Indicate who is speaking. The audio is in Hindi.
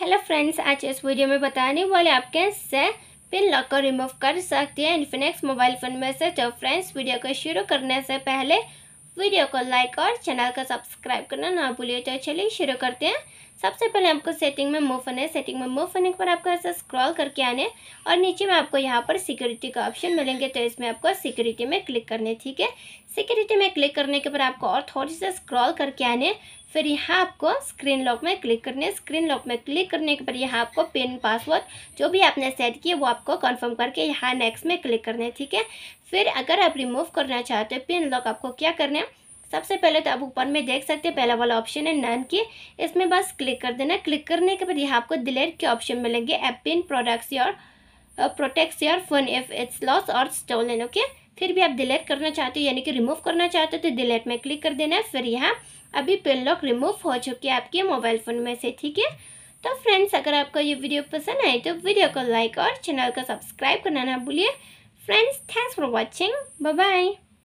Speaker 1: हेलो फ्रेंड्स आज इस वीडियो में बताने वाले आप कैसे पिन लॉक को रिमूव कर सकते हैं इन्फिनिक्स मोबाइल फ़ोन में से तो फ्रेंड्स वीडियो को शुरू करने से पहले वीडियो को लाइक और चैनल का सब्सक्राइब करना ना भूलिए तो चलिए शुरू करते हैं सबसे पहले आपको सेटिंग में मूव होने सेटिंग में मूव होने के बाद आपको ऐसा स्क्रॉल करके आने और नीचे में आपको यहाँ पर सिक्योरिटी का ऑप्शन मिलेंगे तो इसमें आपको सिक्योरिटी में क्लिक करने ठीक है सिक्योरिटी में क्लिक करने के बाद आपको और थोड़ी सा स्क्रॉल करके आने फिर यहाँ आपको स्क्रीन लॉक में क्लिक करने स्क्रीन लॉक में क्लिक करने के बाद यहाँ आपको पिन पासवर्ड जो भी आपने सेट किया वो आपको कन्फर्म करके यहाँ नेक्स्ट में क्लिक करने ठीक है फिर अगर आप रिमूव करना चाहते हो पिन लॉक आपको क्या करना है सबसे पहले तो आप ऊपर में देख सकते हैं पहला वाला ऑप्शन है नन की इसमें बस क्लिक कर देना क्लिक करने के बाद यहाँ आपको डिलेट के ऑप्शन मिलेंगे app pin products your protects your phone if it's lost or stolen okay फिर भी आप डिलीट करना चाहते हो यानी कि रिमूव करना चाहते हो तो डिलीट में क्लिक कर देना है फिर यहाँ अभी पिन लॉक रिमूव हो चुकी है आपके मोबाइल फ़ोन में से ठीक है तो फ्रेंड्स अगर आपको ये वीडियो पसंद आए तो वीडियो को लाइक और चैनल को सब्सक्राइब करना ना भूलिए Friends, thanks for watching. Bye-bye.